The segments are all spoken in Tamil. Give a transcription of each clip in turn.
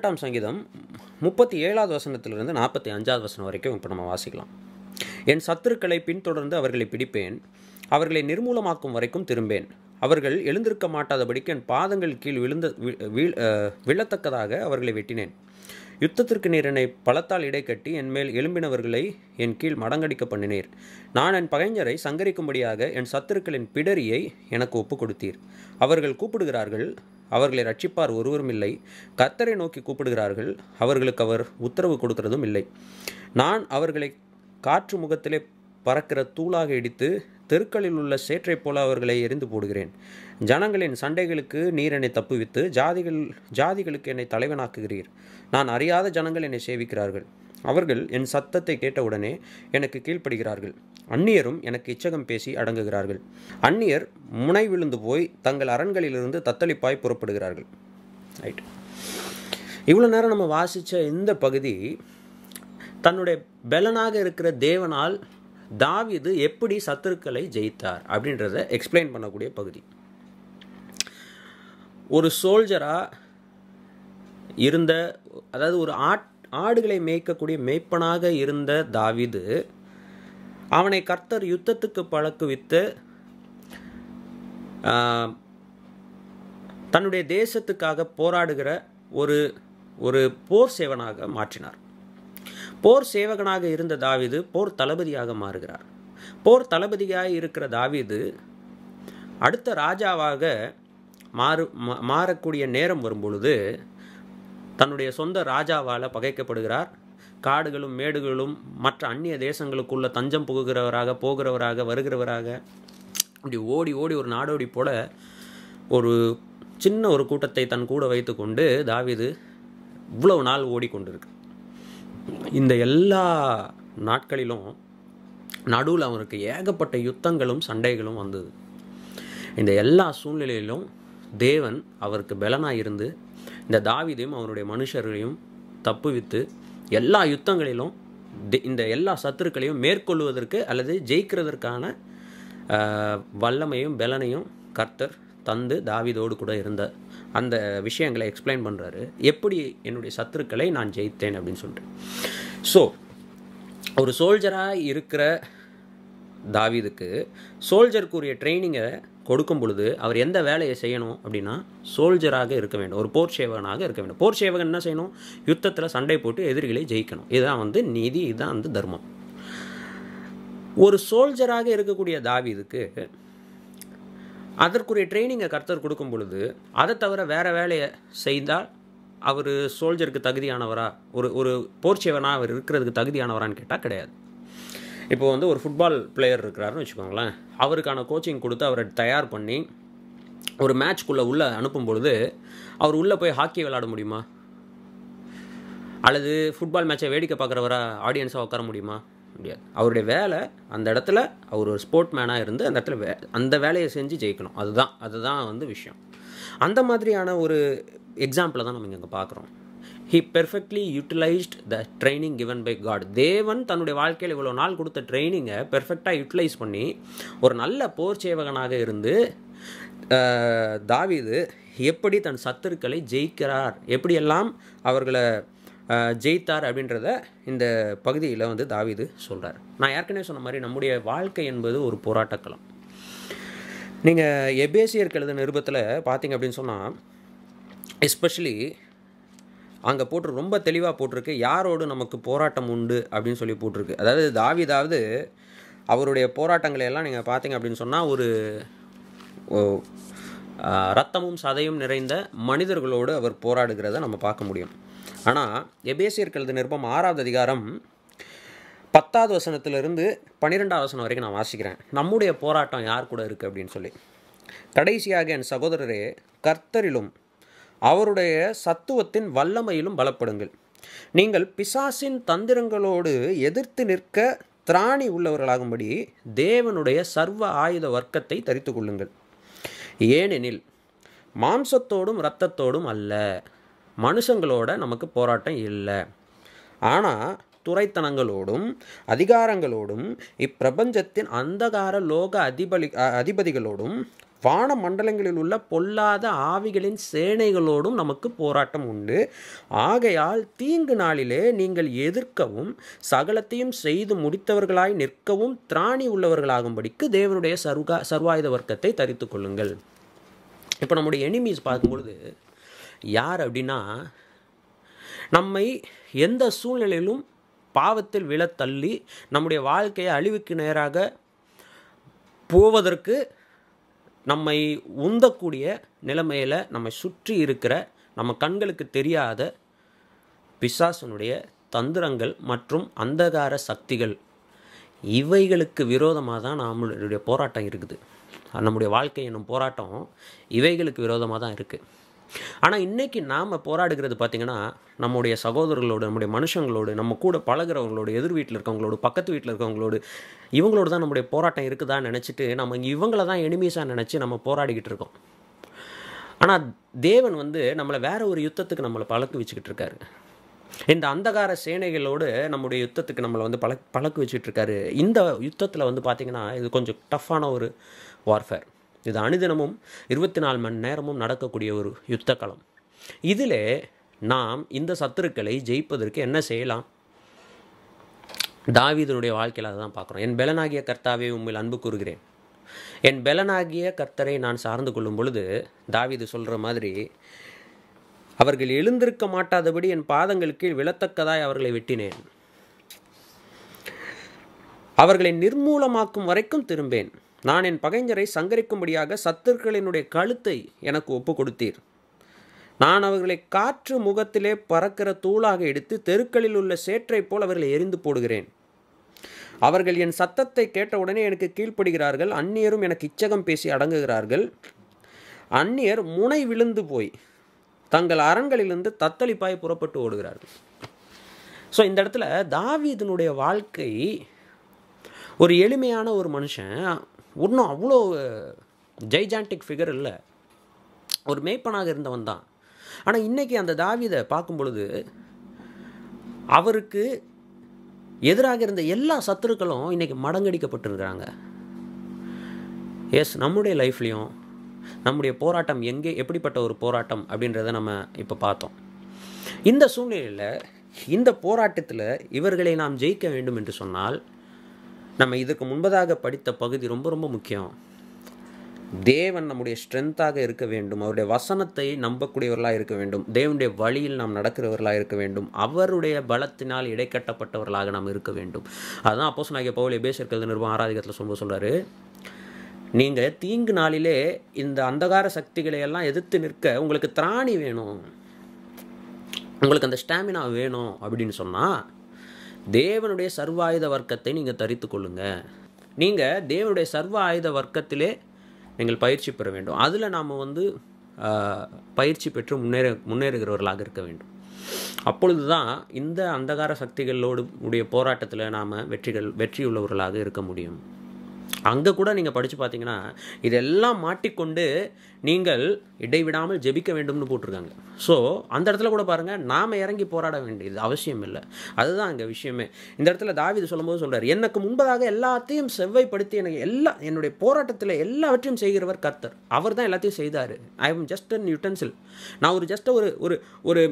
பதினெட்டாம் சங்கீதம் முப்பத்தி ஏழாவது வசனத்திலிருந்து நாற்பத்தி அஞ்சாவது வசனம் வரைக்கும் இப்போ நம்ம வாசிக்கலாம் என் சத்துருக்களை பின்தொடர்ந்து அவர்களை பிடிப்பேன் அவர்களை நிர்மூலமாக்கும் வரைக்கும் திரும்பேன் அவர்கள் எழுந்திருக்க மாட்டாதபடிக்கு என் பாதங்கள் கீழ் விழுந்த விழத்தக்கதாக அவர்களை வெட்டினேன் யுத்தத்திற்கு நீர் என்னை பலத்தால் இடை கட்டி மேல் எழும்பினவர்களை என் கீழ் மடங்கடிக்க பண்ணினீர் நான் என் பகைஞரை சங்கரிக்கும்படியாக என் சத்துருக்களின் பிடரியை எனக்கு ஒப்பு கொடுத்தீர் அவர்கள் கூப்பிடுகிறார்கள் அவர்களை ரட்சிப்பார் ஒருவரும் இல்லை கத்தரை நோக்கி கூப்பிடுகிறார்கள் அவர்களுக்கு அவர் உத்தரவு கொடுக்கிறதும் இல்லை நான் அவர்களை காற்று முகத்திலே பறக்கிற தூளாக இடித்து தெருக்களில் உள்ள சேற்றைப் போல அவர்களை எரிந்து போடுகிறேன் ஜனங்களின் சண்டைகளுக்கு நீர் என்னை தப்புவித்து ஜாதிகள் ஜாதிகளுக்கு என்னை தலைவனாக்குகிறீர் நான் அறியாத ஜனங்கள் என்னை சேவிக்கிறார்கள் அவர்கள் என் சத்தத்தை கேட்டவுடனே எனக்கு கீழ்ப்படுகிறார்கள் அந்நியரும் எனக்கு இச்சகம் பேசி அடங்குகிறார்கள் அந்நியர் முனை விழுந்து போய் தங்கள் அரண்களிலிருந்து தத்தளிப்பாய் புறப்படுகிறார்கள் ரைட் இவ்வளோ நேரம் நம்ம வாசித்த இந்த பகுதி தன்னுடைய பலனாக இருக்கிற தேவனால் தாவிது எப்படி சத்துருக்களை ஜெயித்தார் அப்படின்றத எக்ஸ்பிளைன் பண்ணக்கூடிய பகுதி ஒரு சோல்ஜராக இருந்த அதாவது ஒரு ஆட் ஆடுகளை மேய்க்கக்கூடிய மேய்ப்பனாக இருந்த தாவிது அவனை கர்த்தர் யுத்தத்துக்கு பழக்குவித்து தன்னுடைய தேசத்துக்காக போராடுகிற ஒரு ஒரு போர் சேவனாக மாற்றினார் போர் சேவகனாக இருந்த தாவிது போர் தளபதியாக மாறுகிறார் போர் தளபதியாக இருக்கிற தாவிது அடுத்த ராஜாவாக மாறு மாறக்கூடிய நேரம் வரும்பொழுது தன்னுடைய சொந்த ராஜாவால் பகைக்கப்படுகிறார் காடுகளும் மேடுகளும் மற்ற அந்நிய தேசங்களுக்குள்ள தஞ்சம் புகுகிறவராக போகிறவராக வருகிறவராக இப்படி ஓடி ஓடி ஒரு நாடோடி போல ஒரு சின்ன ஒரு கூட்டத்தை தன் கூட வைத்து கொண்டு தாவிது இவ்வளவு நாள் ஓடிக்கொண்டிருக்கு இந்த எல்லா நாட்களிலும் நடுவில் அவனுக்கு ஏகப்பட்ட யுத்தங்களும் சண்டைகளும் வந்தது இந்த எல்லா சூழ்நிலையிலும் தேவன் அவருக்கு பலனாக இருந்து இந்த தாவிதையும் அவனுடைய மனுஷர்களையும் தப்புவித்து எல்லா யுத்தங்களிலும் இந்த எல்லா சத்துருக்களையும் மேற்கொள்வதற்கு அல்லது ஜெயிக்கிறதற்கான வல்லமையும் பலனையும் கர்த்தர் தந்து தாவிதோடு கூட இருந்த அந்த விஷயங்களை எக்ஸ்பிளைன் பண்ணுறாரு எப்படி என்னுடைய சத்துருக்களை நான் ஜெயித்தேன் அப்படின்னு சொல்லிட்டு ஸோ ஒரு சோல்ஜராக இருக்கிற தாவிதுக்கு சோல்ஜருக்குரிய ட்ரைனிங்கை கொடுக்கும் பொழுது அவர் எந்த வேலையை செய்யணும் அப்படின்னா சோல்ஜராக இருக்க வேண்டும் ஒரு போர் சேவகனாக இருக்க வேண்டும் போர் சேவகன் என்ன செய்யணும் யுத்தத்தில் சண்டை போட்டு எதிரிகளை ஜெயிக்கணும் இதுதான் வந்து நீதி இதுதான் வந்து தர்மம் ஒரு சோல்ஜராக இருக்கக்கூடிய தாவிதுக்கு அதற்குரிய ட்ரைனிங்கை கர்த்தர் கொடுக்கும் பொழுது அதை தவிர வேறு வேலையை செய்தால் அவர் சோல்ஜருக்கு தகுதியானவரா ஒரு ஒரு போர்ச்சேவனாக அவர் இருக்கிறதுக்கு தகுதியானவரான்னு கேட்டால் கிடையாது இப்போ வந்து ஒரு ஃபுட்பால் பிளேயர் இருக்கிறாருன்னு வச்சுக்கோங்களேன் அவருக்கான கோச்சிங் கொடுத்து அவரை தயார் பண்ணி ஒரு மேட்ச்க்குள்ளே உள்ளே அனுப்பும் பொழுது அவர் உள்ளே போய் ஹாக்கி விளாட முடியுமா அல்லது ஃபுட்பால் மேட்ச்சை வேடிக்கை பார்க்குறவரா ஆடியன்ஸாக உட்கார முடியுமா முடியாது அவருடைய வேலை அந்த இடத்துல அவர் ஒரு ஸ்போர்ட் மேனாக இருந்து அந்த இடத்துல வே அந்த வேலையை செஞ்சு ஜெயிக்கணும் அதுதான் அதுதான் வந்து விஷயம் அந்த மாதிரியான ஒரு எக்ஸாம்பிளை தான் நம்ம இங்கே பார்க்குறோம் he perfectly utilised the training given by God தேவன் தன்னுடைய வாழ்க்கையில் இவ்வளோ நாள் கொடுத்த ட்ரைனிங்கை பெர்ஃபெக்டாக யூட்டிலைஸ் பண்ணி ஒரு நல்ல போர் சேவகனாக இருந்து தாவிது எப்படி தன் சத்துருக்களை ஜெயிக்கிறார் எப்படியெல்லாம் அவர்களை ஜெயித்தார் அப்படின்றத இந்த பகுதியில் வந்து தாவிது சொல்கிறார் நான் ஏற்கனவே சொன்ன மாதிரி நம்முடைய வாழ்க்கை என்பது ஒரு போராட்டக்களம் நீங்கள் எபேசியர் கழுத நிருபத்தில் பார்த்தீங்க அப்படின்னு சொன்னால் எஸ்பெஷலி அங்கே போட்டு ரொம்ப தெளிவாக போட்டிருக்கு யாரோடு நமக்கு போராட்டம் உண்டு அப்படின்னு சொல்லி போட்டிருக்கு அதாவது தாவிதாவது அவருடைய போராட்டங்களை எல்லாம் நீங்கள் பார்த்தீங்க அப்படின்னு சொன்னால் ஒரு ரத்தமும் சதையும் நிறைந்த மனிதர்களோடு அவர் போராடுகிறத நம்ம பார்க்க முடியும் ஆனால் எபேசியர் கழுது நிருபம் ஆறாவது அதிகாரம் பத்தாவது வசனத்திலிருந்து பன்னிரெண்டாவது வசனம் வரைக்கும் நான் வாசிக்கிறேன் நம்முடைய போராட்டம் யார் கூட இருக்குது அப்படின்னு சொல்லி கடைசியாக என் சகோதரரே கர்த்தரிலும் அவருடைய சத்துவத்தின் வல்லமையிலும் பலப்படுங்கள் நீங்கள் பிசாசின் தந்திரங்களோடு எதிர்த்து நிற்க திராணி உள்ளவர்களாகும்படி தேவனுடைய சர்வ ஆயுத வர்க்கத்தை தரித்து கொள்ளுங்கள் ஏனெனில் மாம்சத்தோடும் இரத்தத்தோடும் அல்ல மனுஷங்களோட நமக்கு போராட்டம் இல்லை ஆனால் துறைத்தனங்களோடும் அதிகாரங்களோடும் இப்பிரபஞ்சத்தின் அந்தகார லோக அதிபலி அதிபதிகளோடும் வான மண்டலங்களில் உள்ள பொல்லாத ஆவிகளின் சேனைகளோடும் நமக்கு போராட்டம் உண்டு ஆகையால் தீங்கு நாளிலே நீங்கள் எதிர்க்கவும் சகலத்தையும் செய்து முடித்தவர்களாய் நிற்கவும் திராணி உள்ளவர்களாகும்படிக்கு தேவனுடைய சர்வா சர்வாயுத வர்க்கத்தை தரித்து கொள்ளுங்கள் இப்போ நம்முடைய எனிமீஸ் பார்க்கும்பொழுது யார் அப்படின்னா நம்மை எந்த சூழ்நிலையிலும் பாவத்தில் விழ தள்ளி நம்முடைய வாழ்க்கையை அழிவுக்கு நேராக போவதற்கு நம்மை உந்தக்கூடிய நிலைமையில் நம்மை சுற்றி இருக்கிற நம்ம கண்களுக்கு தெரியாத பிசாசனுடைய தந்திரங்கள் மற்றும் அந்தகார சக்திகள் இவைகளுக்கு விரோதமாக தான் நம்மளுடைய போராட்டம் இருக்குது நம்முடைய வாழ்க்கை என்னும் போராட்டம் இவைகளுக்கு விரோதமாக தான் இருக்குது ஆனால் இன்றைக்கி நாம் போராடுகிறது பார்த்திங்கன்னா நம்முடைய சகோதரர்களோடு நம்முடைய மனுஷங்களோடு நம்ம கூட பழகிறவங்களோடு எதிர் வீட்டில் இருக்கவங்களோடு பக்கத்து வீட்டில் இருக்கவங்களோடு இவங்களோடு தான் நம்முடைய போராட்டம் இருக்குதான்னு நினச்சிட்டு நம்ம இவங்கள தான் எனிமீஸாக நினச்சி நம்ம போராடிக்கிட்டு இருக்கோம் ஆனால் தேவன் வந்து நம்மளை வேற ஒரு யுத்தத்துக்கு நம்மளை பழக்க வச்சுக்கிட்டு இருக்காரு இந்த அந்தகார சேனைகளோடு நம்முடைய யுத்தத்துக்கு நம்மளை வந்து பழக் பழக்க வச்சுட்டு இருக்காரு இந்த யுத்தத்தில் வந்து பார்த்திங்கன்னா இது கொஞ்சம் டஃப்பான ஒரு வார்ஃபேர் இது அனுதினமும் இருபத்தி நாலு மணி நேரமும் நடக்கக்கூடிய ஒரு யுத்த களம் இதில் நாம் இந்த சத்துருக்களை ஜெயிப்பதற்கு என்ன செய்யலாம் தாவீதனுடைய வாழ்க்கையில் அதை தான் பார்க்குறோம் என் பெலனாகிய கர்த்தாவே உண்மையில் அன்பு கூறுகிறேன் என் பெலனாகிய கர்த்தரை நான் சார்ந்து கொள்ளும் பொழுது தாவிது சொல்கிற மாதிரி அவர்கள் எழுந்திருக்க மாட்டாதபடி என் பாதங்கள் கீழ் விழத்தக்கதாய் அவர்களை வெட்டினேன் அவர்களை நிர்மூலமாக்கும் வரைக்கும் திரும்பேன் நான் என் பகைஞரை சங்கரிக்கும்படியாக சத்துருக்களினுடைய கழுத்தை எனக்கு ஒப்பு கொடுத்தீர் நான் அவர்களை காற்று முகத்திலே பறக்கிற தூளாக எடுத்து தெருக்களில் உள்ள சேற்றைப் போல் அவர்களை எரிந்து போடுகிறேன் அவர்கள் என் சத்தத்தை கேட்டவுடனே எனக்கு கீழ்ப்படுகிறார்கள் அந்நியரும் எனக்கு இச்சகம் பேசி அடங்குகிறார்கள் அந்நியர் முனை விழுந்து போய் தங்கள் அரண்களிலிருந்து தத்தளிப்பாய் புறப்பட்டு ஓடுகிறார்கள் ஸோ இந்த இடத்துல தாவீதனுடைய வாழ்க்கை ஒரு எளிமையான ஒரு மனுஷன் ஒன்றும் அவ்வளோ ஜெய்ஜான்டிக் ஃபிகர் இல்லை ஒரு மேய்ப்பனாக இருந்தவன் தான் ஆனால் இன்றைக்கி அந்த தாவிதை பார்க்கும் பொழுது அவருக்கு எதிராக இருந்த எல்லா சத்துருக்களும் இன்றைக்கி மடங்கடிக்கப்பட்டிருக்கிறாங்க எஸ் நம்முடைய லைஃப்லேயும் நம்முடைய போராட்டம் எங்கே எப்படிப்பட்ட ஒரு போராட்டம் அப்படின்றத நம்ம இப்போ பார்த்தோம் இந்த சூழ்நிலையில் இந்த போராட்டத்தில் இவர்களை நாம் ஜெயிக்க வேண்டும் என்று சொன்னால் நம்ம இதற்கு முன்பதாக படித்த பகுதி ரொம்ப ரொம்ப முக்கியம் தேவன் நம்முடைய ஸ்ட்ரென்த்தாக இருக்க வேண்டும் அவருடைய வசனத்தை நம்பக்கூடியவர்களாக இருக்க வேண்டும் தேவனுடைய வழியில் நாம் நடக்கிறவர்களாக இருக்க வேண்டும் அவருடைய பலத்தினால் இடைக்கட்டப்பட்டவர்களாக நாம் இருக்க வேண்டும் அதுதான் அப்போஸ் நாகிய பவுல் எபேசர்கள் நிறுவனம் ஆராதிகத்தில் சொல்ல சொல்கிறார் நீங்கள் தீங்கு நாளிலே இந்த அந்தகார சக்திகளை எல்லாம் எதிர்த்து நிற்க உங்களுக்கு திராணி வேணும் உங்களுக்கு அந்த ஸ்டாமினா வேணும் அப்படின்னு சொன்னால் தேவனுடைய சர்வ ஆயுத வர்க்கத்தை நீங்கள் தரித்து கொள்ளுங்க நீங்கள் தேவனுடைய சர்வ ஆயுத வர்க்கத்திலே நீங்கள் பயிற்சி பெற வேண்டும் அதில் நாம் வந்து பயிற்சி பெற்று முன்னேற முன்னேறுகிறவர்களாக இருக்க வேண்டும் அப்பொழுது தான் இந்த அந்தகார சக்திகளோடு உடைய போராட்டத்தில் நாம் வெற்றிகள் வெற்றியுள்ளவர்களாக இருக்க முடியும் அங்கே கூட நீங்கள் படித்து பார்த்தீங்கன்னா இதெல்லாம் மாட்டிக்கொண்டு நீங்கள் இடைவிடாமல் ஜெபிக்க வேண்டும்னு போட்டிருக்காங்க ஸோ அந்த இடத்துல கூட பாருங்கள் நாம் இறங்கி போராட வேண்டியது அவசியம் இல்லை அதுதான் அங்கே விஷயமே இந்த இடத்துல தாவிது சொல்லும்போது சொல்கிறார் எனக்கு முன்பதாக எல்லாத்தையும் செவ்வாய்ப்படுத்தி எனக்கு எல்லா என்னுடைய போராட்டத்தில் எல்லாவற்றையும் செய்கிறவர் கர்த்தர் அவர் தான் எல்லாத்தையும் செய்தார் I am just an utensil நான் ஒரு ஜஸ்ட் ஒரு ஒரு ஒரு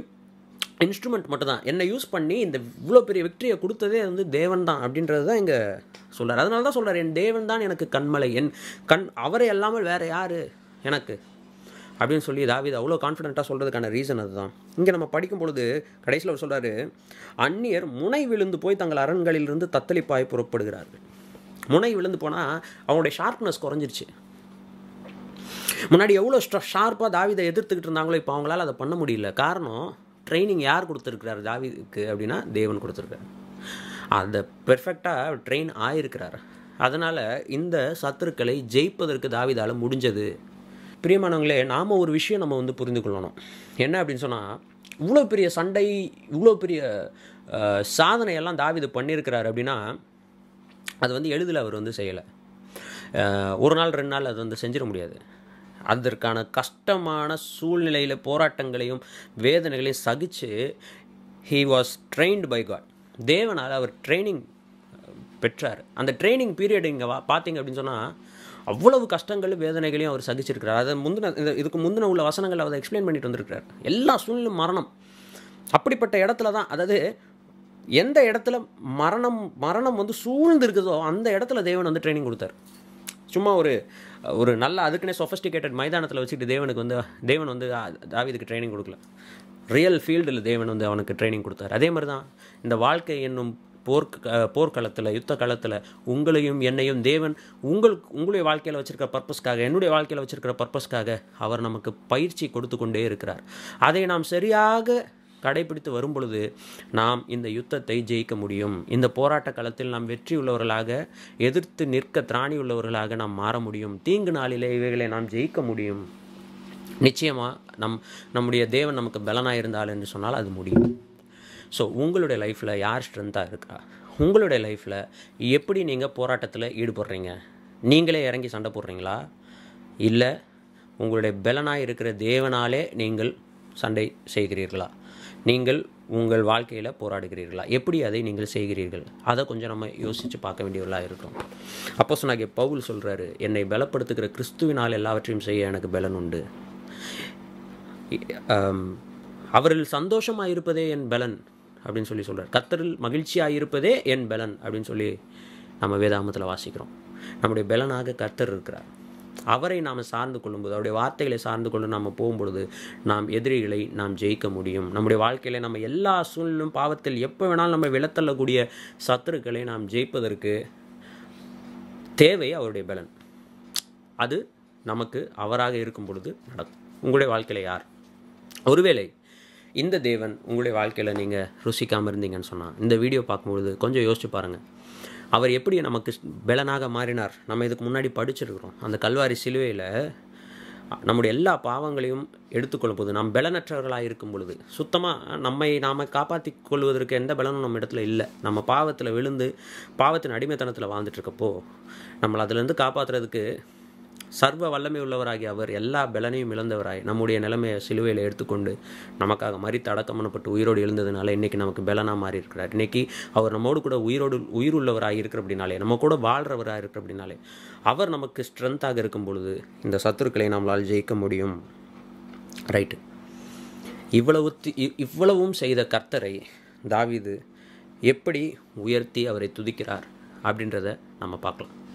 இன்ஸ்ட்ருமெண்ட் மட்டும் தான் என்னை யூஸ் பண்ணி இந்த இவ்வளோ பெரிய வெற்றியை கொடுத்ததே வந்து தேவன் தான் அப்படின்றது தான் இங்கே சொல்கிறார் அதனால தான் சொல்கிறார் என் தேவன் தான் எனக்கு கண்மலை என் கண் அவரை இல்லாமல் வேறு யார் எனக்கு அப்படின்னு சொல்லி தாவித் அவ்வளோ கான்ஃபிடென்ட்டாக சொல்கிறதுக்கான ரீசன் அதுதான் இங்கே நம்ம படிக்கும் பொழுது கடைசியில் அவர் சொல்கிறார் அந்நியர் முனை விழுந்து போய் தங்கள் அரண்களிலிருந்து தத்தளிப்பாய் புறப்படுகிறார்கள் முனை விழுந்து போனால் அவங்களுடைய ஷார்ப்னஸ் குறைஞ்சிருச்சு முன்னாடி எவ்வளோ ஷார்ப்பாக தாவிதை எதிர்த்துக்கிட்டு இருந்தாங்களோ இப்போ அவங்களால அதை பண்ண முடியல காரணம் ட்ரைனிங் யார் கொடுத்துருக்கிறார் தாவிதுக்கு அப்படின்னா தேவன் கொடுத்துருக்கார் அந்த பெர்ஃபெக்டாக ட்ரெயின் ஆயிருக்கிறார் அதனால் இந்த சத்துருக்களை ஜெயிப்பதற்கு தாவிதால் முடிஞ்சது பிரியமானவங்களே நாம் ஒரு விஷயம் நம்ம வந்து புரிந்து கொள்ளணும் என்ன அப்படின்னு சொன்னால் இவ்வளோ பெரிய சண்டை இவ்வளோ பெரிய சாதனையெல்லாம் தாவிது பண்ணியிருக்கிறார் அப்படின்னா அது வந்து எளிதில் அவர் வந்து செய்யலை ஒரு நாள் ரெண்டு நாள் அது வந்து செஞ்சிட முடியாது அதற்கான கஷ்டமான சூழ்நிலையில் போராட்டங்களையும் வேதனைகளையும் சகித்து he was trained by God தேவனால் அவர் ட்ரைனிங் பெற்றார் அந்த ட்ரைனிங் பீரியட் இங்கே வா பார்த்தீங்க அப்படின்னு சொன்னால் அவ்வளவு கஷ்டங்களும் வேதனைகளையும் அவர் சகிச்சிருக்கிறார் அதை முந்தின இந்த இதுக்கு முந்தின உள்ள வசனங்களை அதை எக்ஸ்பிளைன் பண்ணிட்டு வந்திருக்கிறார் எல்லா சூழ்நிலும் மரணம் அப்படிப்பட்ட இடத்துல தான் அதாவது எந்த இடத்துல மரணம் மரணம் வந்து சூழ்ந்து இருக்குதோ அந்த இடத்துல தேவன் வந்து ட்ரைனிங் கொடுத்தார் சும்மா ஒரு ஒரு நல்ல அதுக்குன்னே சொஃபஸ்டிகேட்டட் மைதானத்தில் வச்சுக்கிட்டு தேவனுக்கு வந்து தேவன் வந்து தாவிதுக்கு ட்ரைனிங் கொடுக்கல ரியல் ஃபீல்டில் தேவன் வந்து அவனுக்கு ட்ரைனிங் கொடுத்தார் அதே மாதிரி தான் இந்த வாழ்க்கை என்னும் போர்க் போர்க்களத்தில் யுத்த காலத்தில் உங்களையும் என்னையும் தேவன் உங்களுக்கு உங்களுடைய வாழ்க்கையில் வச்சுருக்கிற பர்பஸ்க்காக என்னுடைய வாழ்க்கையில் வச்சுருக்கிற பர்பஸ்க்காக அவர் நமக்கு பயிற்சி கொடுத்து கொண்டே இருக்கிறார் அதை நாம் சரியாக கடைபிடித்து வரும்பொழுது நாம் இந்த யுத்தத்தை ஜெயிக்க முடியும் இந்த போராட்ட களத்தில் நாம் வெற்றியுள்ளவர்களாக எதிர்த்து நிற்க திராணி உள்ளவர்களாக நாம் மாற முடியும் தீங்கு நாளிலே இவைகளை நாம் ஜெயிக்க முடியும் நிச்சயமாக நம் நம்முடைய தேவன் நமக்கு பலனாக இருந்தால் என்று சொன்னால் அது முடியும் ஸோ உங்களுடைய லைஃப்பில் யார் ஸ்ட்ரென்த்தாக இருக்கா உங்களுடைய லைஃப்பில் எப்படி நீங்கள் போராட்டத்தில் ஈடுபடுறீங்க நீங்களே இறங்கி சண்டை போடுறீங்களா இல்லை உங்களுடைய பலனாக இருக்கிற தேவனாலே நீங்கள் சண்டை செய்கிறீர்களா நீங்கள் உங்கள் வாழ்க்கையில் போராடுகிறீர்களா எப்படி அதை நீங்கள் செய்கிறீர்கள் அதை கொஞ்சம் நம்ம யோசித்து பார்க்க வேண்டியவர்களாக இருக்கும் அப்போ சொன்னாங்க பவுல் சொல்கிறாரு என்னை பலப்படுத்துகிற கிறிஸ்துவினால் எல்லாவற்றையும் செய்ய எனக்கு பலன் உண்டு அவரில் சந்தோஷமாக இருப்பதே என் பலன் அப்படின்னு சொல்லி சொல்கிறார் கத்தரில் மகிழ்ச்சியாக இருப்பதே என் பலன் அப்படின்னு சொல்லி நம்ம வேதாமத்தில் வாசிக்கிறோம் நம்முடைய பலனாக கர்த்தர் இருக்கிறார் அவரை நாம் சார்ந்து கொள்ளும்போது அவருடைய வார்த்தைகளை சார்ந்து கொண்டு நாம் போகும்பொழுது நாம் எதிரிகளை நாம் ஜெயிக்க முடியும் நம்முடைய வாழ்க்கையில் நம்ம எல்லா சூழ்நிலும் பாவத்தில் எப்போ வேணாலும் நம்ம விளத்தள்ளக்கூடிய சத்துருக்களை நாம் ஜெயிப்பதற்கு தேவை அவருடைய பலன் அது நமக்கு அவராக இருக்கும் பொழுது நடக்கும் உங்களுடைய வாழ்க்கையில் யார் ஒருவேளை இந்த தேவன் உங்களுடைய வாழ்க்கையில் நீங்கள் ருசிக்காமல் இருந்தீங்கன்னு சொன்னால் இந்த வீடியோ பார்க்கும்பொழுது கொஞ்சம் யோசிச்சு பாருங்கள் அவர் எப்படி நமக்கு பலனாக மாறினார் நம்ம இதுக்கு முன்னாடி படிச்சிருக்கிறோம் அந்த கல்வாரி சிலுவையில் நம்முடைய எல்லா பாவங்களையும் எடுத்துக்கொள்ளும் போது நாம் பலனற்றவர்களாக இருக்கும் பொழுது சுத்தமாக நம்மை நாம் காப்பாற்றி கொள்வதற்கு எந்த பலனும் நம்ம இடத்துல இல்லை நம்ம பாவத்தில் விழுந்து பாவத்தின் அடிமைத்தனத்தில் வாழ்ந்துட்டுருக்கப்போ நம்மளை அதுலேருந்து காப்பாற்றுறதுக்கு சர்வ வல்லமை உள்ளவராகி அவர் எல்லா பலனையும் இழந்தவராய் நம்முடைய நிலைமையை சிலுவையில் எடுத்துக்கொண்டு நமக்காக மறித்து அடக்கம் பண்ணப்பட்டு உயிரோடு எழுந்ததுனால இன்றைக்கி நமக்கு பலனாக மாறி இருக்கிறார் இன்றைக்கி அவர் நம்மோடு கூட உயிரோடு உயிர் உள்ளவராக இருக்கிற அப்படின்னாலே நம்ம கூட வாழ்கிறவராக இருக்கிற அப்படின்னாலே அவர் நமக்கு ஸ்ட்ரென்த்தாக இருக்கும் பொழுது இந்த சத்துருக்களை நம்மளால் ஜெயிக்க முடியும் ரைட்டு இவ்வளவு இவ்வளவும் செய்த கர்த்தரை தாவிது எப்படி உயர்த்தி அவரை துதிக்கிறார் அப்படின்றத நம்ம பார்க்கலாம்